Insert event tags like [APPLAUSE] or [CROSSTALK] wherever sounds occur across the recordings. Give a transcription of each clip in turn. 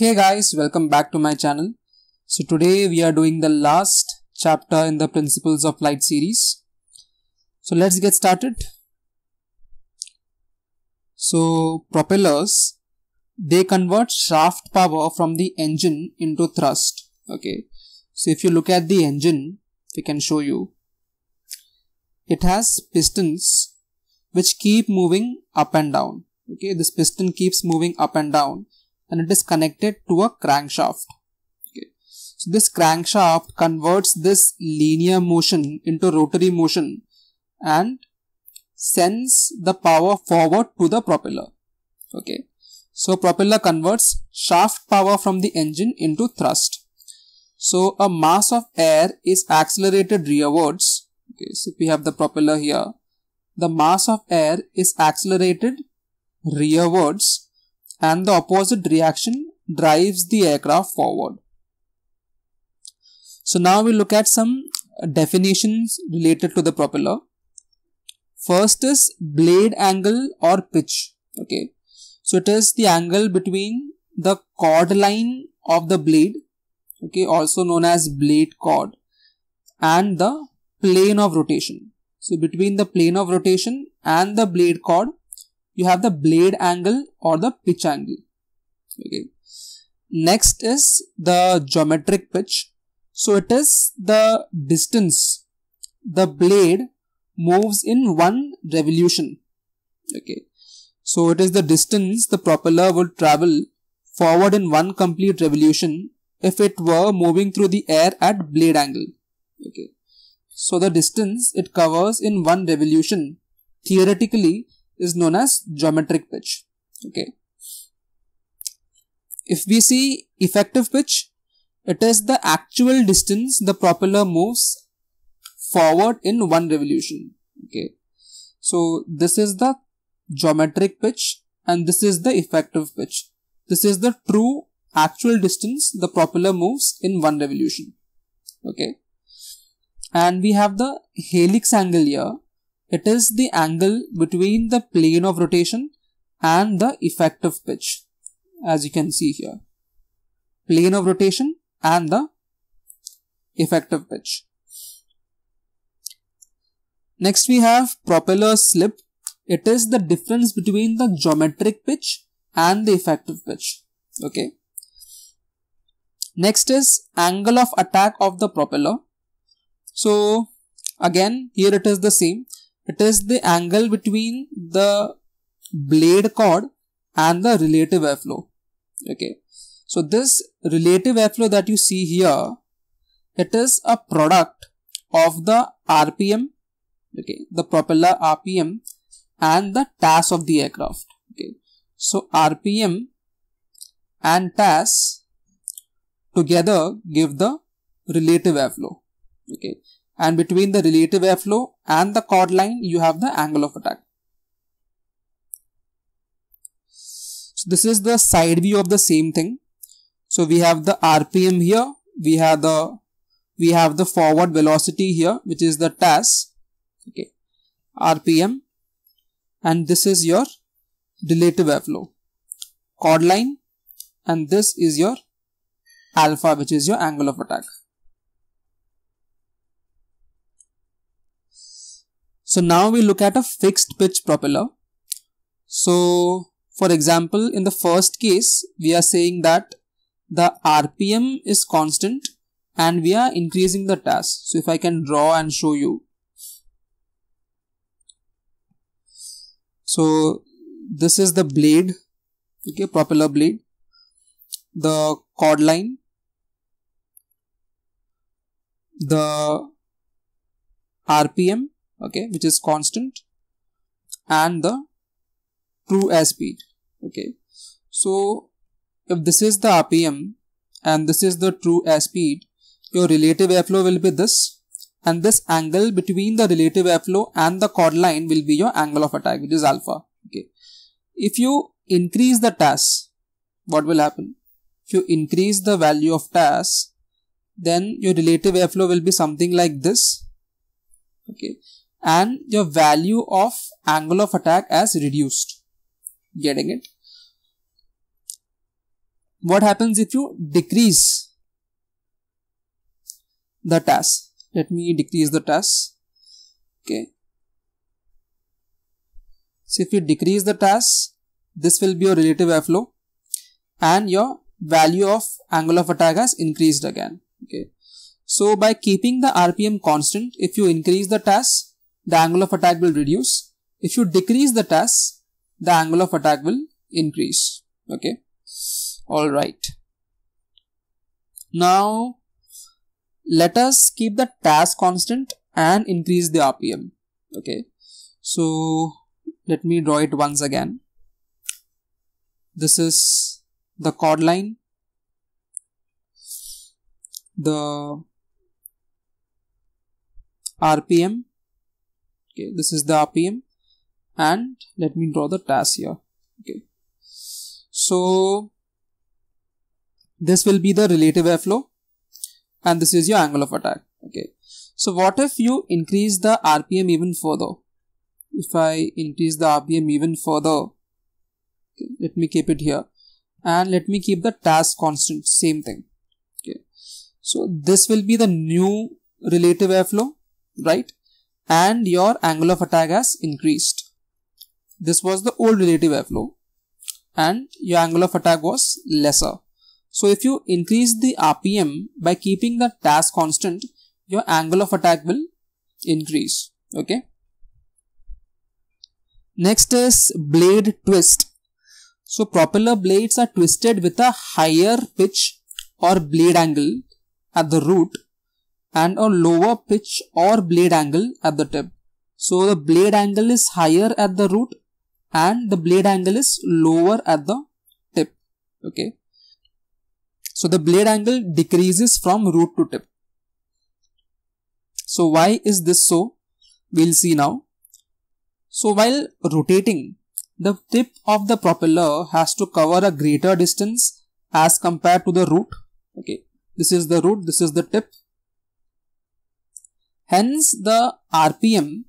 Hey guys, welcome back to my channel. So today we are doing the last chapter in the Principles of Light series. So let's get started. So propellers, they convert shaft power from the engine into thrust. Okay. So if you look at the engine, we can show you. It has pistons which keep moving up and down. Okay. This piston keeps moving up and down and it is connected to a crankshaft. Okay. So this crankshaft converts this linear motion into rotary motion and sends the power forward to the propeller. Okay. So propeller converts shaft power from the engine into thrust. So a mass of air is accelerated rearwards. Okay, so we have the propeller here. The mass of air is accelerated rearwards and the opposite reaction drives the aircraft forward. So now we look at some definitions related to the propeller. First is blade angle or pitch. Okay. So it is the angle between the chord line of the blade, okay, also known as blade chord and the plane of rotation. So between the plane of rotation and the blade chord, you have the blade angle or the pitch angle. Okay. Next is the geometric pitch. So it is the distance the blade moves in one revolution. Okay. So it is the distance the propeller would travel forward in one complete revolution if it were moving through the air at blade angle. Okay. So the distance it covers in one revolution theoretically is known as geometric pitch. Okay. If we see effective pitch, it is the actual distance the propeller moves forward in one revolution. Okay. So this is the geometric pitch and this is the effective pitch. This is the true actual distance the propeller moves in one revolution. Okay. And we have the helix angle here it is the angle between the plane of rotation and the effective pitch as you can see here. Plane of rotation and the effective pitch. Next we have propeller slip. It is the difference between the geometric pitch and the effective pitch. Okay. Next is angle of attack of the propeller. So again here it is the same. It is the angle between the blade chord and the relative airflow. Okay. So this relative airflow that you see here, it is a product of the RPM, okay, the propeller RPM and the TAS of the aircraft. Okay. So RPM and TAS together give the relative airflow. Okay and between the relative airflow and the chord line you have the angle of attack. So this is the side view of the same thing. So we have the RPM here, we have the we have the forward velocity here which is the TAS, okay, RPM and this is your relative airflow, chord line and this is your alpha which is your angle of attack. So now we look at a fixed pitch propeller. So for example, in the first case, we are saying that the RPM is constant and we are increasing the task. So if I can draw and show you. So this is the blade, okay, propeller blade, the cord line, the RPM okay which is constant and the true air speed okay so if this is the rpm and this is the true air speed your relative airflow will be this and this angle between the relative airflow and the chord line will be your angle of attack which is alpha okay if you increase the tas what will happen if you increase the value of tas then your relative airflow will be something like this okay and your value of angle of attack as reduced. Getting it? What happens if you decrease the task? Let me decrease the task. Okay. So if you decrease the task, this will be your relative airflow and your value of angle of attack has increased again. Okay. So by keeping the RPM constant, if you increase the task, the angle of attack will reduce. If you decrease the TAS, the angle of attack will increase. Okay. All right. Now, let us keep the TAS constant and increase the RPM. Okay. So, let me draw it once again. This is the chord line. The RPM okay this is the rpm and let me draw the tas here okay so this will be the relative airflow and this is your angle of attack okay so what if you increase the rpm even further if i increase the rpm even further okay, let me keep it here and let me keep the task constant same thing okay so this will be the new relative airflow right and your angle of attack has increased. This was the old relative airflow and your angle of attack was lesser. So if you increase the RPM by keeping the task constant, your angle of attack will increase. Okay. Next is blade twist. So propeller blades are twisted with a higher pitch or blade angle at the root and a lower pitch or blade angle at the tip. So the blade angle is higher at the root and the blade angle is lower at the tip. Okay. So the blade angle decreases from root to tip. So why is this so? We'll see now. So while rotating, the tip of the propeller has to cover a greater distance as compared to the root. Okay. This is the root, this is the tip Hence, the RPM,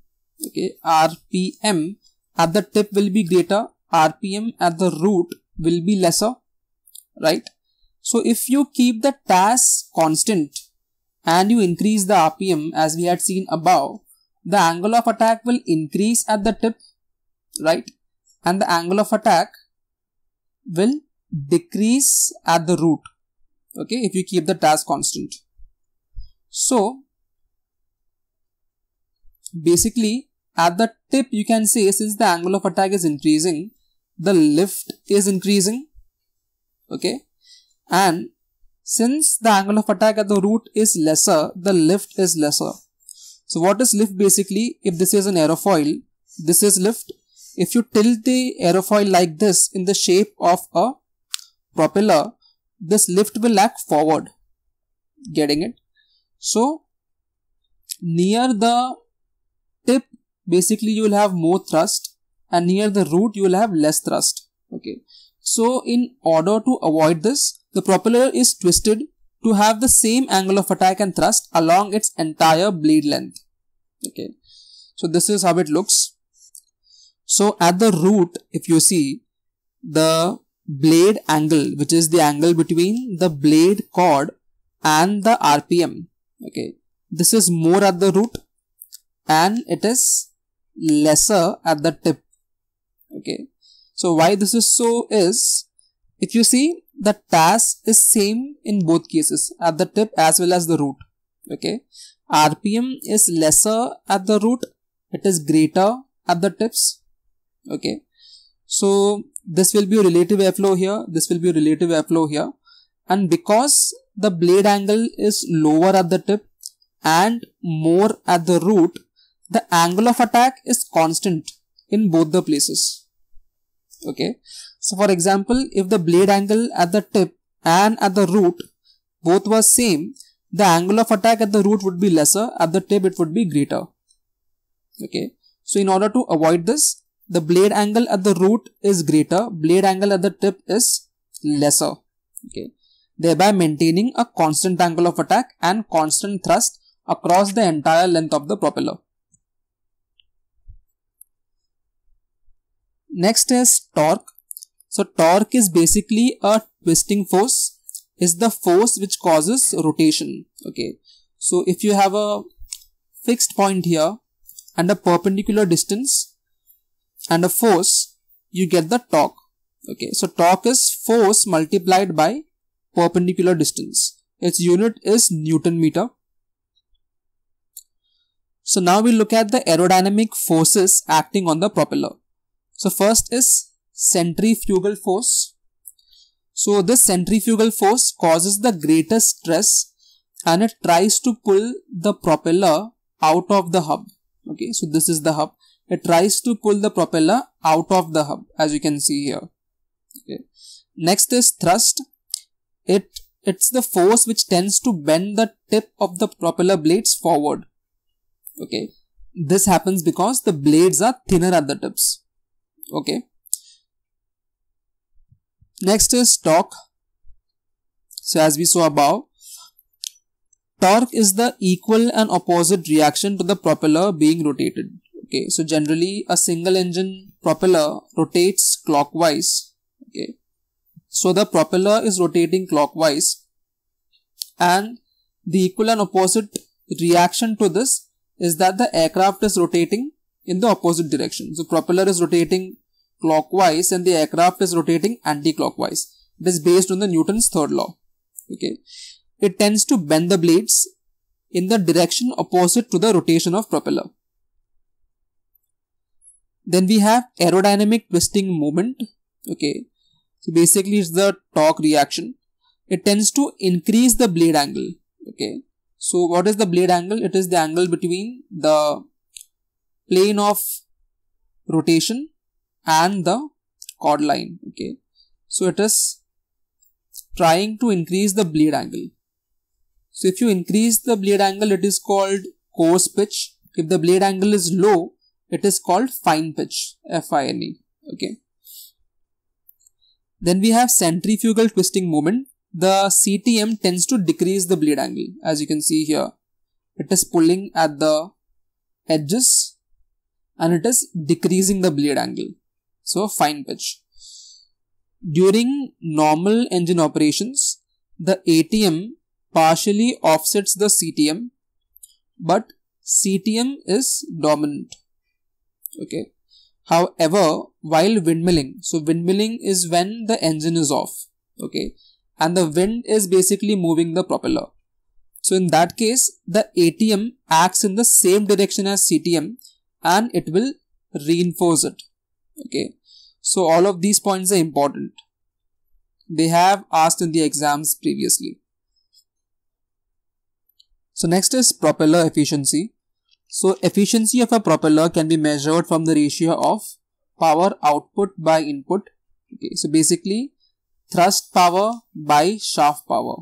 okay, RPM at the tip will be greater, RPM at the root will be lesser, right? So if you keep the TAS constant and you increase the RPM as we had seen above, the angle of attack will increase at the tip, right? And the angle of attack will decrease at the root, okay, if you keep the TAS constant. So Basically, at the tip you can say since the angle of attack is increasing, the lift is increasing. Okay. And since the angle of attack at the root is lesser, the lift is lesser. So what is lift basically? If this is an aerofoil, this is lift. If you tilt the aerofoil like this in the shape of a propeller, this lift will act forward. Getting it? So near the basically you will have more thrust and near the root you will have less thrust okay so in order to avoid this the propeller is twisted to have the same angle of attack and thrust along its entire blade length okay so this is how it looks so at the root if you see the blade angle which is the angle between the blade chord and the rpm okay this is more at the root and it is lesser at the tip okay so why this is so is if you see the TAS is same in both cases at the tip as well as the root okay RPM is lesser at the root it is greater at the tips okay so this will be a relative airflow here this will be a relative airflow here and because the blade angle is lower at the tip and more at the root the angle of attack is constant in both the places. Okay. So for example, if the blade angle at the tip and at the root both were same, the angle of attack at the root would be lesser, at the tip it would be greater. Okay. So in order to avoid this, the blade angle at the root is greater, blade angle at the tip is lesser. Okay. Thereby maintaining a constant angle of attack and constant thrust across the entire length of the propeller. Next is torque. So torque is basically a twisting force is the force which causes rotation. Okay. So if you have a fixed point here and a perpendicular distance and a force, you get the torque. Okay. So torque is force multiplied by perpendicular distance. Its unit is Newton meter. So now we look at the aerodynamic forces acting on the propeller. So first is centrifugal force. So this centrifugal force causes the greatest stress and it tries to pull the propeller out of the hub. Okay, so this is the hub. It tries to pull the propeller out of the hub as you can see here. Okay. Next is thrust. It it's the force which tends to bend the tip of the propeller blades forward. Okay. This happens because the blades are thinner at the tips okay next is torque so as we saw above torque is the equal and opposite reaction to the propeller being rotated okay so generally a single engine propeller rotates clockwise okay so the propeller is rotating clockwise and the equal and opposite reaction to this is that the aircraft is rotating in the opposite direction so propeller is rotating clockwise and the aircraft is rotating anti-clockwise. It is based on the Newton's third law. Okay. It tends to bend the blades in the direction opposite to the rotation of propeller. Then we have aerodynamic twisting movement. Okay. So basically it's the torque reaction. It tends to increase the blade angle. Okay. So what is the blade angle? It is the angle between the plane of rotation and the chord line okay so it is trying to increase the blade angle so if you increase the blade angle it is called coarse pitch if the blade angle is low it is called fine pitch f-i-n-e okay then we have centrifugal twisting moment the CTM tends to decrease the blade angle as you can see here. It is pulling at the edges and it is decreasing the blade angle so a fine pitch. During normal engine operations, the ATM partially offsets the CTM, but CTM is dominant. Okay. However, while windmilling, so windmilling is when the engine is off. Okay. And the wind is basically moving the propeller. So in that case, the ATM acts in the same direction as CTM and it will reinforce it okay so all of these points are important they have asked in the exams previously so next is propeller efficiency so efficiency of a propeller can be measured from the ratio of power output by input okay so basically thrust power by shaft power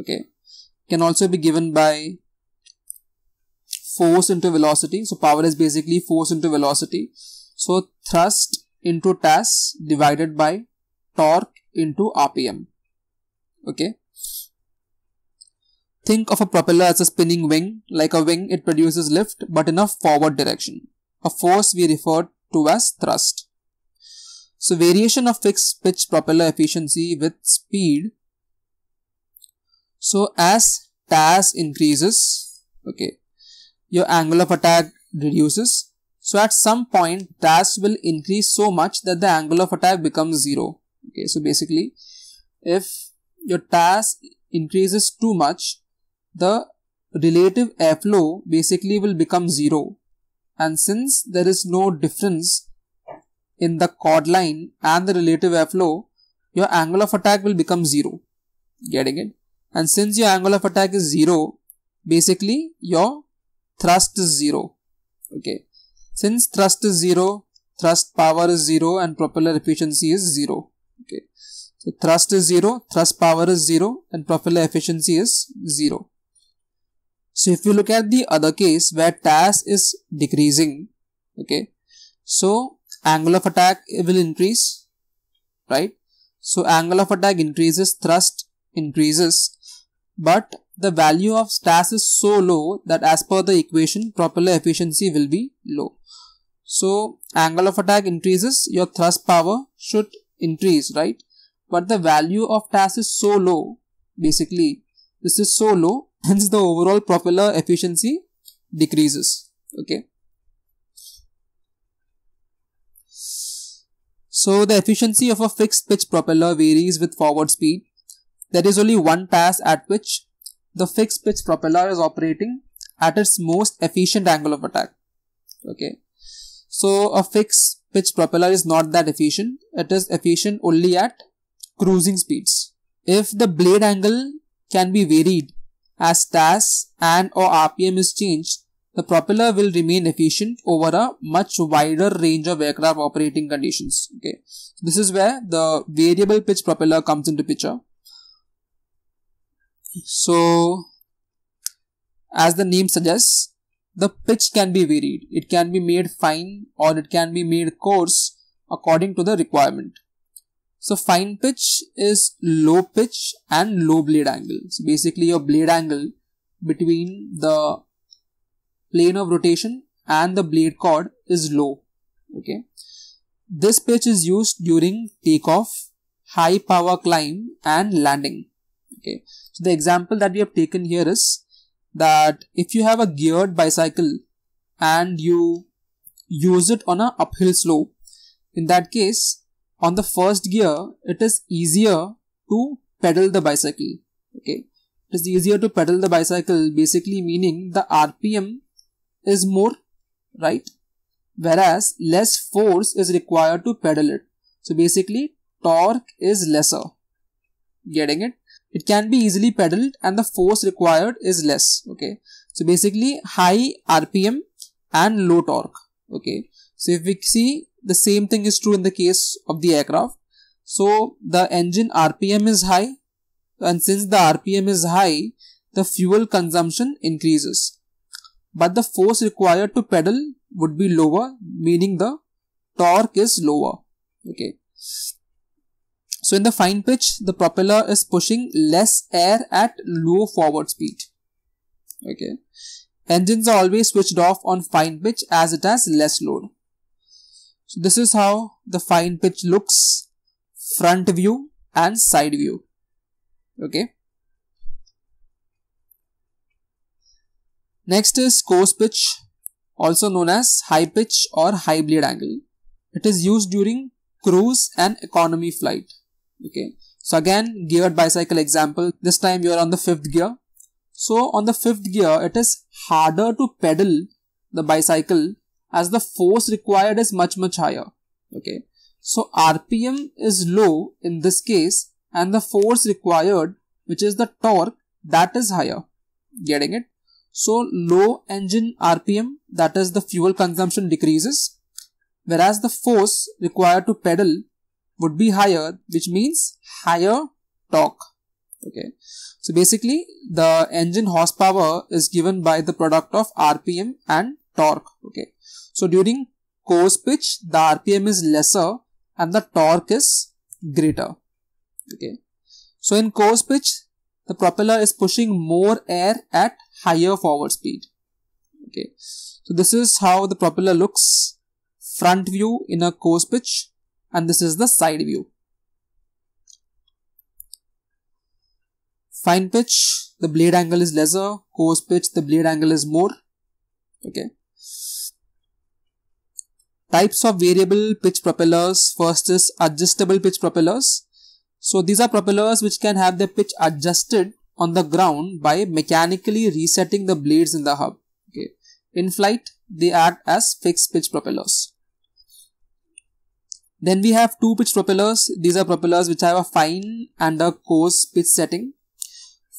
okay can also be given by force into velocity so power is basically force into velocity so thrust into TAS divided by torque into RPM. Okay. Think of a propeller as a spinning wing. Like a wing, it produces lift but in a forward direction. A force we refer to as thrust. So variation of fixed pitch propeller efficiency with speed. So as TAS increases, okay, your angle of attack reduces so at some point TAS will increase so much that the angle of attack becomes 0. Okay, so basically if your TAS increases too much, the relative airflow basically will become 0. And since there is no difference in the chord line and the relative airflow, your angle of attack will become 0. Getting it? And since your angle of attack is 0, basically your thrust is 0. Okay. Since thrust is 0, thrust power is 0 and propeller efficiency is 0. Okay. So thrust is 0, thrust power is 0 and propeller efficiency is 0. So if you look at the other case where TAS is decreasing, okay, so angle of attack will increase, right? So angle of attack increases, thrust increases, but the value of stas is so low that as per the equation propeller efficiency will be low. So angle of attack increases your thrust power should increase right but the value of TAS is so low basically this is so low [LAUGHS] hence the overall propeller efficiency decreases okay. So the efficiency of a fixed pitch propeller varies with forward speed. There is only one pass at which the fixed pitch propeller is operating at its most efficient angle of attack. Okay. So a fixed pitch propeller is not that efficient. It is efficient only at cruising speeds. If the blade angle can be varied as TAS and or RPM is changed, the propeller will remain efficient over a much wider range of aircraft operating conditions. Okay. this is where the variable pitch propeller comes into picture. So, as the name suggests, the pitch can be varied. It can be made fine or it can be made coarse according to the requirement. So fine pitch is low pitch and low blade angle. So basically your blade angle between the plane of rotation and the blade chord is low. Okay. This pitch is used during takeoff, high power climb and landing okay so the example that we have taken here is that if you have a geared bicycle and you use it on a uphill slope in that case on the first gear it is easier to pedal the bicycle okay it is easier to pedal the bicycle basically meaning the rpm is more right whereas less force is required to pedal it so basically torque is lesser getting it it can be easily pedaled and the force required is less. Okay. So basically high RPM and low torque. Okay. So if we see the same thing is true in the case of the aircraft. So the engine RPM is high and since the RPM is high, the fuel consumption increases. But the force required to pedal would be lower, meaning the torque is lower. Okay. So in the fine pitch, the propeller is pushing less air at low forward speed. Okay. Engines are always switched off on fine pitch as it has less load. So this is how the fine pitch looks, front view and side view. Okay. Next is coarse pitch, also known as high pitch or high blade angle. It is used during cruise and economy flight okay so again geared bicycle example this time you are on the fifth gear so on the fifth gear it is harder to pedal the bicycle as the force required is much much higher okay so rpm is low in this case and the force required which is the torque that is higher getting it so low engine rpm that is the fuel consumption decreases whereas the force required to pedal would be higher, which means higher torque. Okay. So basically the engine horsepower is given by the product of RPM and torque. Okay. So during course pitch, the RPM is lesser and the torque is greater. Okay. So in course pitch, the propeller is pushing more air at higher forward speed. Okay. So this is how the propeller looks front view in a course pitch and this is the side view. Fine pitch, the blade angle is lesser. Coarse pitch, the blade angle is more. Okay. Types of variable pitch propellers. First is adjustable pitch propellers. So these are propellers which can have their pitch adjusted on the ground by mechanically resetting the blades in the hub. Okay. In flight, they act as fixed pitch propellers. Then we have two pitch propellers. These are propellers which have a fine and a coarse pitch setting.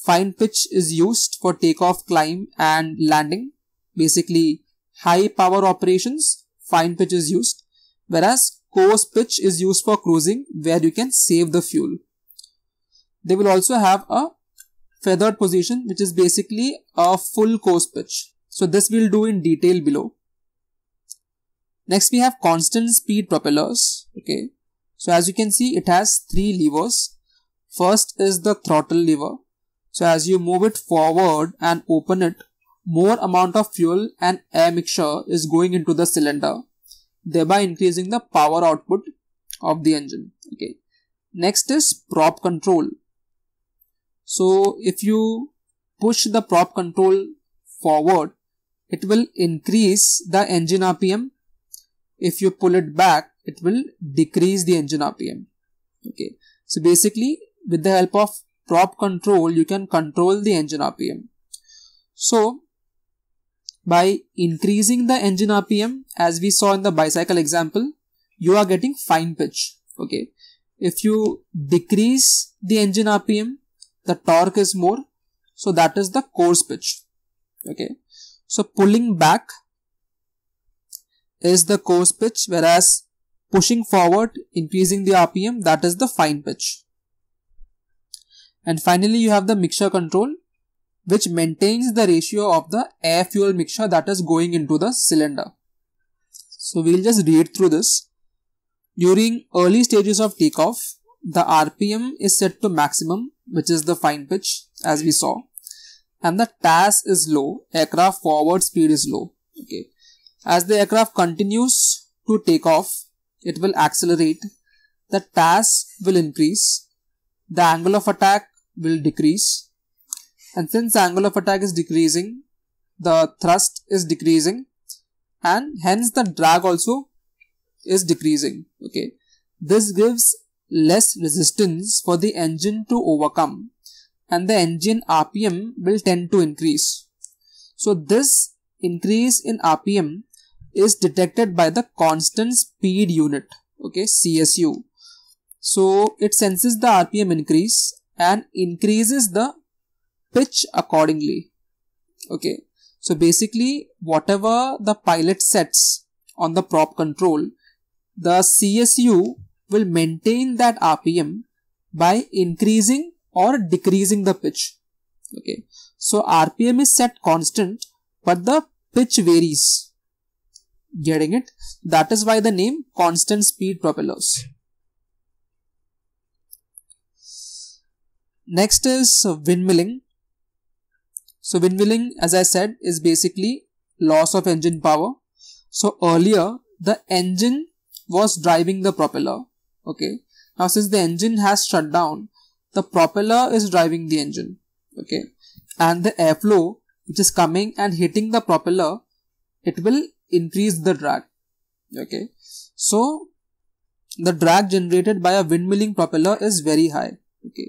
Fine pitch is used for takeoff, climb and landing. Basically, high power operations, fine pitch is used. Whereas coarse pitch is used for cruising where you can save the fuel. They will also have a feathered position which is basically a full coarse pitch. So this we'll do in detail below. Next we have constant speed propellers. Okay. So as you can see it has three levers. First is the throttle lever. So as you move it forward and open it, more amount of fuel and air mixture is going into the cylinder, thereby increasing the power output of the engine. Okay. Next is prop control. So if you push the prop control forward, it will increase the engine RPM if you pull it back, it will decrease the engine RPM. Okay. So basically, with the help of prop control, you can control the engine RPM. So by increasing the engine RPM, as we saw in the bicycle example, you are getting fine pitch. Okay. If you decrease the engine RPM, the torque is more. So that is the coarse pitch. Okay. So pulling back is the coarse pitch whereas pushing forward increasing the rpm that is the fine pitch and finally you have the mixture control which maintains the ratio of the air fuel mixture that is going into the cylinder so we'll just read through this during early stages of takeoff the rpm is set to maximum which is the fine pitch as we saw and the TAS is low, aircraft forward speed is low. Okay. As the aircraft continues to take off, it will accelerate, the TAS will increase, the angle of attack will decrease, and since angle of attack is decreasing, the thrust is decreasing, and hence the drag also is decreasing. Okay, this gives less resistance for the engine to overcome and the engine RPM will tend to increase. So this increase in RPM is detected by the constant speed unit okay csu so it senses the rpm increase and increases the pitch accordingly okay so basically whatever the pilot sets on the prop control the csu will maintain that rpm by increasing or decreasing the pitch okay so rpm is set constant but the pitch varies Getting it? That is why the name constant speed propellers. Next is windmilling. So windmilling, as I said, is basically loss of engine power. So earlier the engine was driving the propeller. Okay. Now since the engine has shut down, the propeller is driving the engine. Okay. And the airflow which is coming and hitting the propeller, it will increase the drag okay so the drag generated by a windmilling propeller is very high okay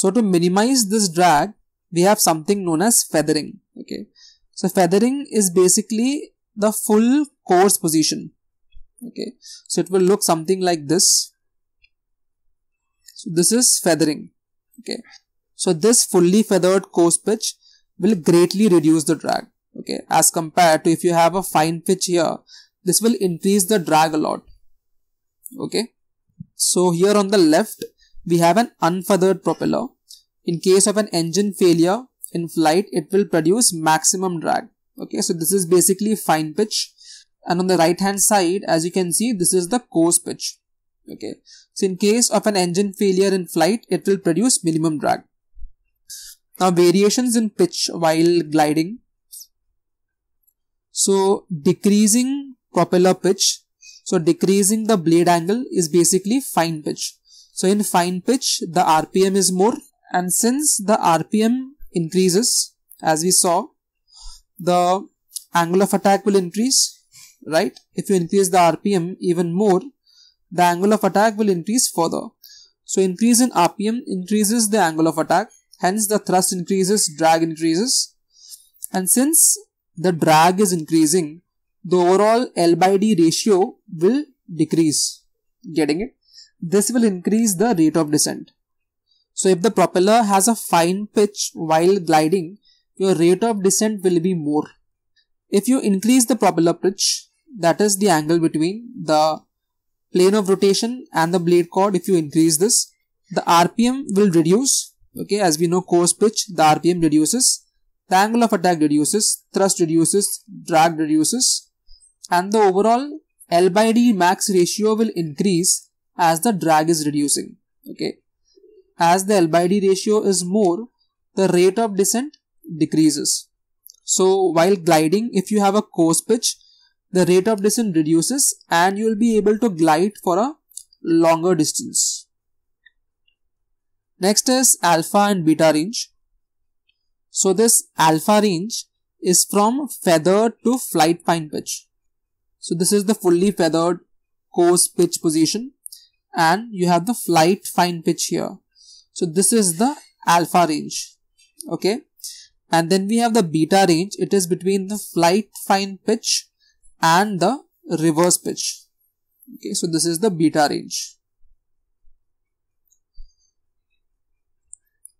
so to minimize this drag we have something known as feathering okay so feathering is basically the full course position okay so it will look something like this so this is feathering okay so this fully feathered course pitch will greatly reduce the drag okay as compared to if you have a fine pitch here this will increase the drag a lot okay so here on the left we have an unfeathered propeller in case of an engine failure in flight it will produce maximum drag okay so this is basically fine pitch and on the right hand side as you can see this is the coarse pitch okay so in case of an engine failure in flight it will produce minimum drag now variations in pitch while gliding so decreasing propeller pitch. So decreasing the blade angle is basically fine pitch. So in fine pitch, the RPM is more and since the RPM increases, as we saw, the angle of attack will increase, right? If you increase the RPM even more, the angle of attack will increase further. So increase in RPM increases the angle of attack, hence the thrust increases, drag increases. And since the drag is increasing, the overall L by D ratio will decrease. Getting it? This will increase the rate of descent. So if the propeller has a fine pitch while gliding, your rate of descent will be more. If you increase the propeller pitch, that is the angle between the plane of rotation and the blade chord, if you increase this, the RPM will reduce. Okay, as we know, course pitch, the RPM reduces the angle of attack reduces, thrust reduces, drag reduces, and the overall L by D max ratio will increase as the drag is reducing. Okay. As the L by D ratio is more, the rate of descent decreases. So while gliding, if you have a coarse pitch, the rate of descent reduces and you will be able to glide for a longer distance. Next is alpha and beta range. So this alpha range is from feather to flight pine pitch. So this is the fully feathered coarse pitch position and you have the flight fine pitch here. So this is the alpha range. Okay. And then we have the beta range. It is between the flight fine pitch and the reverse pitch. Okay. So this is the beta range.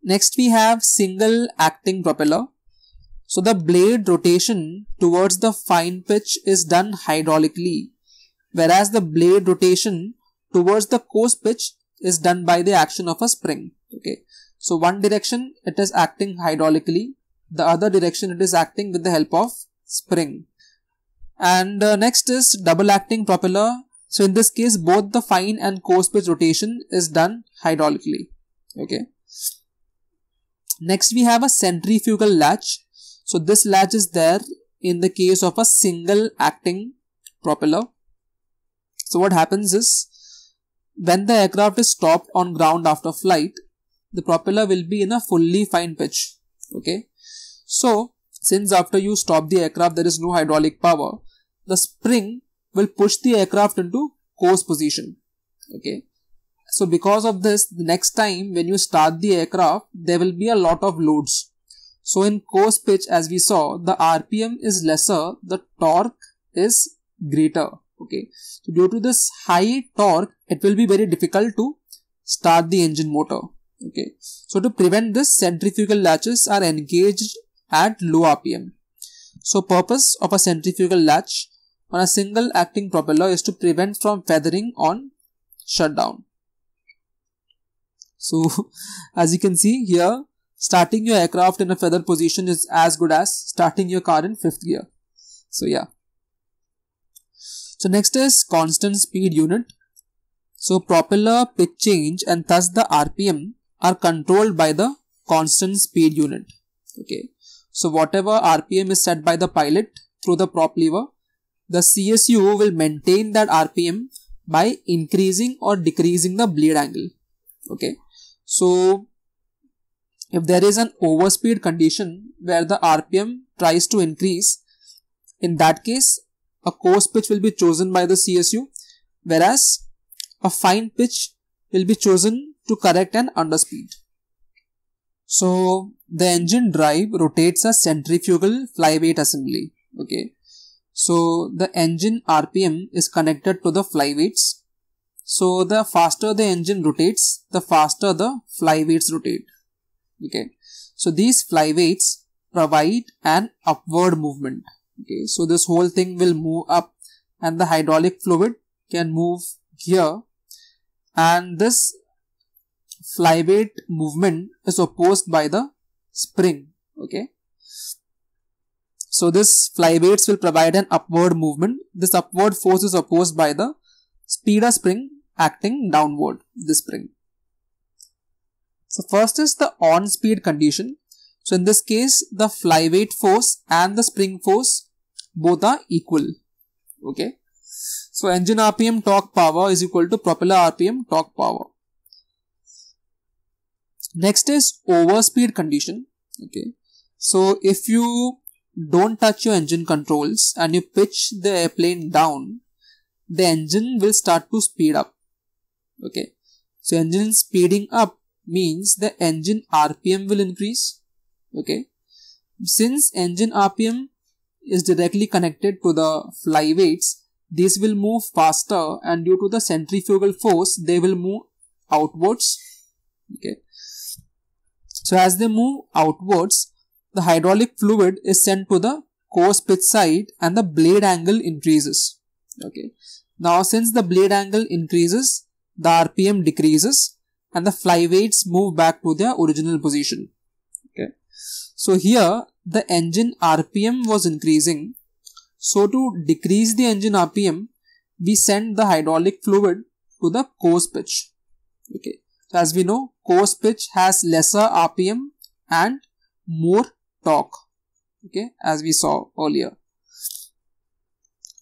Next we have single acting propeller. So the blade rotation towards the fine pitch is done hydraulically whereas the blade rotation towards the coarse pitch is done by the action of a spring. Okay. So one direction it is acting hydraulically, the other direction it is acting with the help of spring. And uh, next is double acting propeller. So in this case both the fine and coarse pitch rotation is done hydraulically. Okay. Next we have a centrifugal latch. So this latch is there in the case of a single acting propeller. So what happens is when the aircraft is stopped on ground after flight, the propeller will be in a fully fine pitch. Okay. So since after you stop the aircraft there is no hydraulic power, the spring will push the aircraft into coarse position. Okay. So because of this, the next time when you start the aircraft, there will be a lot of loads. So in coarse pitch, as we saw, the RPM is lesser, the torque is greater. Okay. So due to this high torque, it will be very difficult to start the engine motor. Okay. So to prevent this, centrifugal latches are engaged at low RPM. So purpose of a centrifugal latch on a single acting propeller is to prevent from feathering on shutdown. So [LAUGHS] as you can see here, starting your aircraft in a feather position is as good as starting your car in fifth gear. So yeah. So next is constant speed unit. So propeller pitch change and thus the RPM are controlled by the constant speed unit. Okay. So whatever RPM is set by the pilot through the prop lever, the CSU will maintain that RPM by increasing or decreasing the bleed angle. Okay. So if there is an overspeed condition where the RPM tries to increase, in that case, a coarse pitch will be chosen by the CSU, whereas a fine pitch will be chosen to correct an underspeed. So the engine drive rotates a centrifugal flyweight assembly. Okay. So the engine RPM is connected to the flyweights so the faster the engine rotates, the faster the flyweights rotate. Okay. So these flyweights provide an upward movement. Okay. So this whole thing will move up and the hydraulic fluid can move here and this flyweight movement is opposed by the spring. Okay. So this flyweights will provide an upward movement. This upward force is opposed by the speeder spring acting downward this spring. So first is the on speed condition. So in this case, the flyweight force and the spring force both are equal. Okay. So engine RPM torque power is equal to propeller RPM torque power. Next is overspeed condition. Okay. So if you don't touch your engine controls and you pitch the airplane down, the engine will start to speed up okay so engine speeding up means the engine rpm will increase okay since engine rpm is directly connected to the fly weights these will move faster and due to the centrifugal force they will move outwards okay so as they move outwards the hydraulic fluid is sent to the coarse pitch side and the blade angle increases okay now since the blade angle increases the RPM decreases and the flyweights move back to their original position. Okay. So here the engine RPM was increasing. So to decrease the engine RPM, we send the hydraulic fluid to the coarse pitch. Okay. So as we know, coarse pitch has lesser RPM and more torque. Okay. As we saw earlier.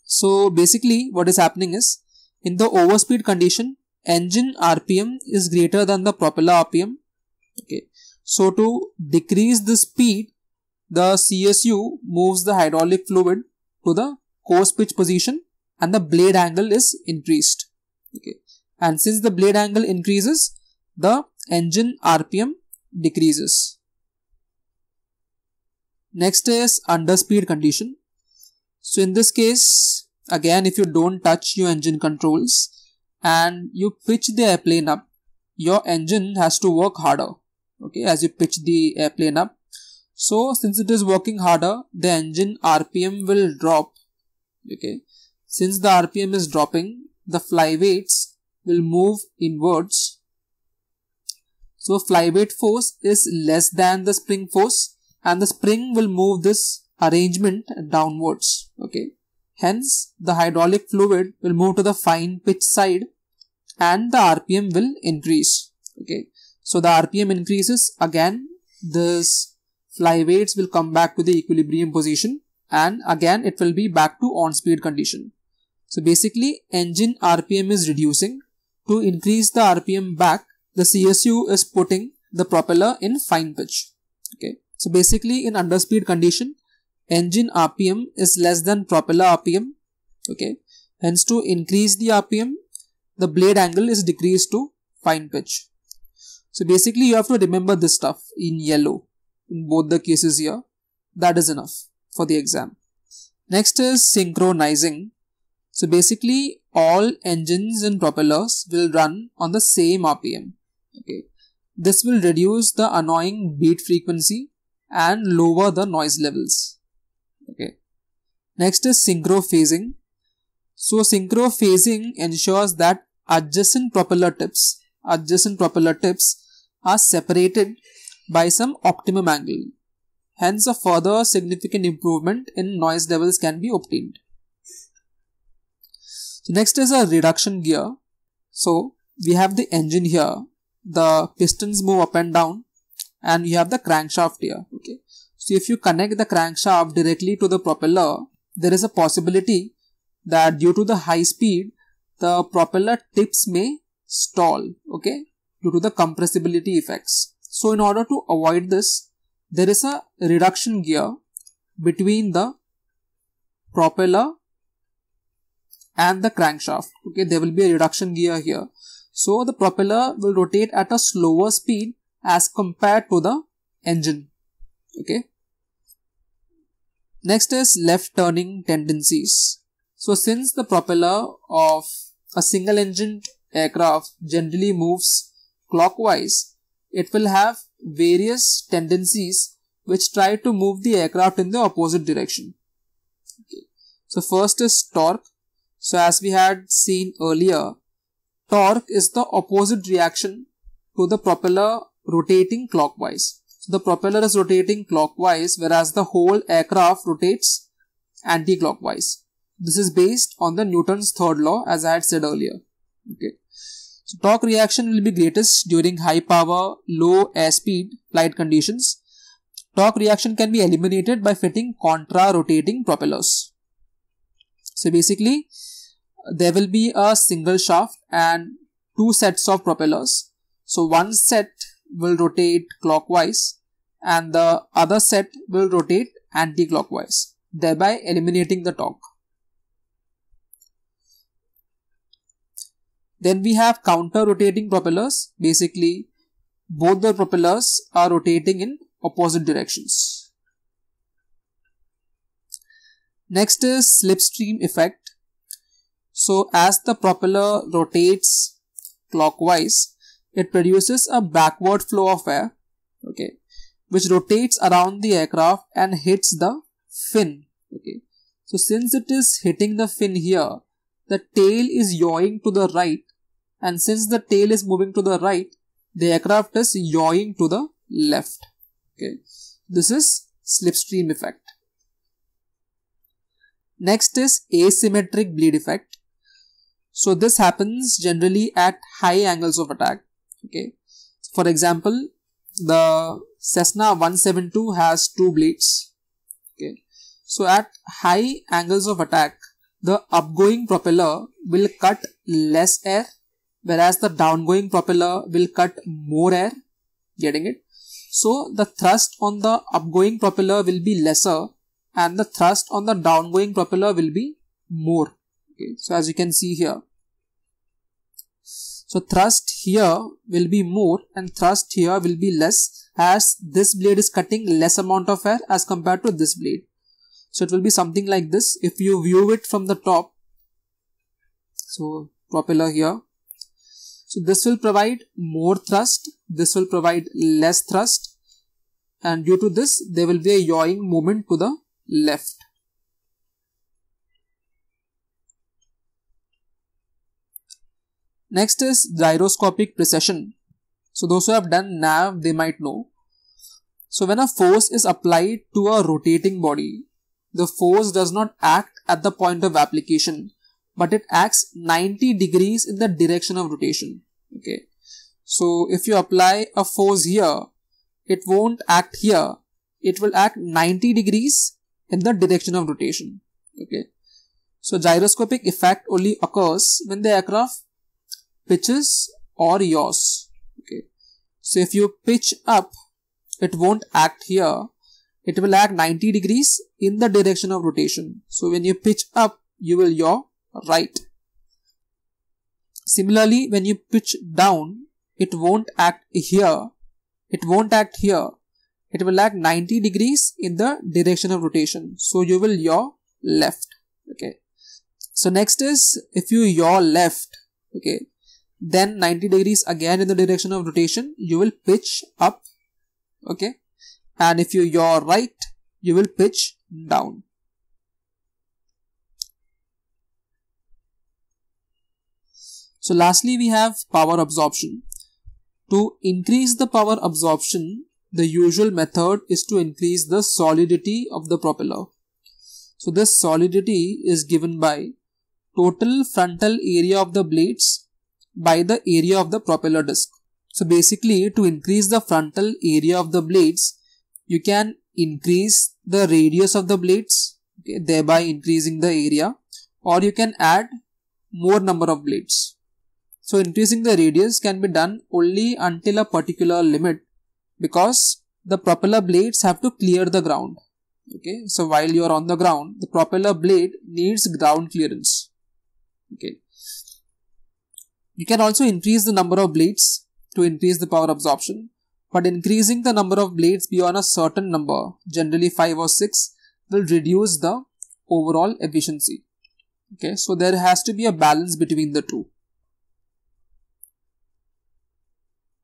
So basically what is happening is in the overspeed condition, engine RPM is greater than the propeller RPM. Okay. So to decrease the speed, the CSU moves the hydraulic fluid to the coarse pitch position and the blade angle is increased. Okay. And since the blade angle increases, the engine RPM decreases. Next is under speed condition. So in this case, again, if you don't touch your engine controls, and you pitch the airplane up, your engine has to work harder. Okay, as you pitch the airplane up. So since it is working harder, the engine RPM will drop. Okay, since the RPM is dropping, the flyweights will move inwards. So flyweight force is less than the spring force and the spring will move this arrangement downwards. Okay. Hence, the hydraulic fluid will move to the fine pitch side and the RPM will increase. Okay, so the RPM increases again, this flyweights will come back to the equilibrium position and again it will be back to on speed condition. So basically engine RPM is reducing. To increase the RPM back, the CSU is putting the propeller in fine pitch. Okay. So basically in underspeed condition, engine RPM is less than propeller RPM. Okay. Hence to increase the RPM, the blade angle is decreased to fine pitch. So basically you have to remember this stuff in yellow in both the cases here. That is enough for the exam. Next is synchronizing. So basically all engines and propellers will run on the same RPM. Okay. This will reduce the annoying beat frequency and lower the noise levels. Okay. Next is synchro phasing. So synchrophasing ensures that adjacent propeller tips, adjacent propeller tips are separated by some optimum angle. Hence a further significant improvement in noise levels can be obtained. So next is a reduction gear. So we have the engine here, the pistons move up and down and we have the crankshaft here. Okay. So if you connect the crankshaft directly to the propeller, there is a possibility that due to the high speed, the propeller tips may stall, okay, due to the compressibility effects. So in order to avoid this, there is a reduction gear between the propeller and the crankshaft. Okay, there will be a reduction gear here. So the propeller will rotate at a slower speed as compared to the engine. Okay. Next is left turning tendencies. So since the propeller of a single engined aircraft generally moves clockwise, it will have various tendencies which try to move the aircraft in the opposite direction. Okay. So first is torque. So as we had seen earlier, torque is the opposite reaction to the propeller rotating clockwise. So the propeller is rotating clockwise whereas the whole aircraft rotates anti-clockwise. This is based on the Newton's third law as I had said earlier. Okay. So torque reaction will be greatest during high power, low airspeed flight conditions. Torque reaction can be eliminated by fitting contra-rotating propellers. So basically, there will be a single shaft and two sets of propellers. So one set will rotate clockwise and the other set will rotate anti-clockwise, thereby eliminating the torque. Then we have counter rotating propellers. Basically, both the propellers are rotating in opposite directions. Next is slipstream effect. So as the propeller rotates clockwise, it produces a backward flow of air, okay, which rotates around the aircraft and hits the fin, okay. So since it is hitting the fin here, the tail is yawing to the right and since the tail is moving to the right, the aircraft is yawing to the left. Okay. This is slipstream effect. Next is asymmetric bleed effect. So this happens generally at high angles of attack. Okay. For example, the Cessna 172 has two blades. Okay. So at high angles of attack, the upgoing propeller will cut less air whereas the downgoing propeller will cut more air getting it so the thrust on the upgoing propeller will be lesser and the thrust on the downgoing propeller will be more okay so as you can see here so thrust here will be more and thrust here will be less as this blade is cutting less amount of air as compared to this blade so it will be something like this if you view it from the top so propeller here so this will provide more thrust, this will provide less thrust and due to this there will be a yawing movement to the left. Next is gyroscopic precession. So those who have done nav they might know. So when a force is applied to a rotating body, the force does not act at the point of application but it acts 90 degrees in the direction of rotation. Okay. So if you apply a force here, it won't act here. It will act 90 degrees in the direction of rotation. Okay. So gyroscopic effect only occurs when the aircraft pitches or yaws. Okay. So if you pitch up, it won't act here. It will act 90 degrees in the direction of rotation. So when you pitch up, you will yaw right. Similarly, when you pitch down, it won't act here. It won't act here. It will act 90 degrees in the direction of rotation. So you will yaw left. Okay. So next is if you yaw left. Okay. Then 90 degrees again in the direction of rotation, you will pitch up. Okay. And if you yaw right, you will pitch down. So lastly, we have power absorption. To increase the power absorption, the usual method is to increase the solidity of the propeller. So this solidity is given by total frontal area of the blades by the area of the propeller disc. So basically to increase the frontal area of the blades, you can increase the radius of the blades, okay, thereby increasing the area or you can add more number of blades. So increasing the radius can be done only until a particular limit because the propeller blades have to clear the ground. Okay, so while you are on the ground, the propeller blade needs ground clearance. Okay. You can also increase the number of blades to increase the power absorption, but increasing the number of blades beyond a certain number, generally 5 or 6, will reduce the overall efficiency. Okay, so there has to be a balance between the two.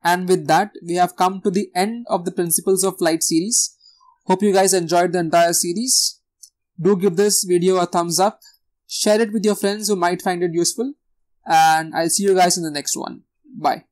And with that, we have come to the end of the Principles of flight series. Hope you guys enjoyed the entire series. Do give this video a thumbs up. Share it with your friends who might find it useful. And I'll see you guys in the next one. Bye.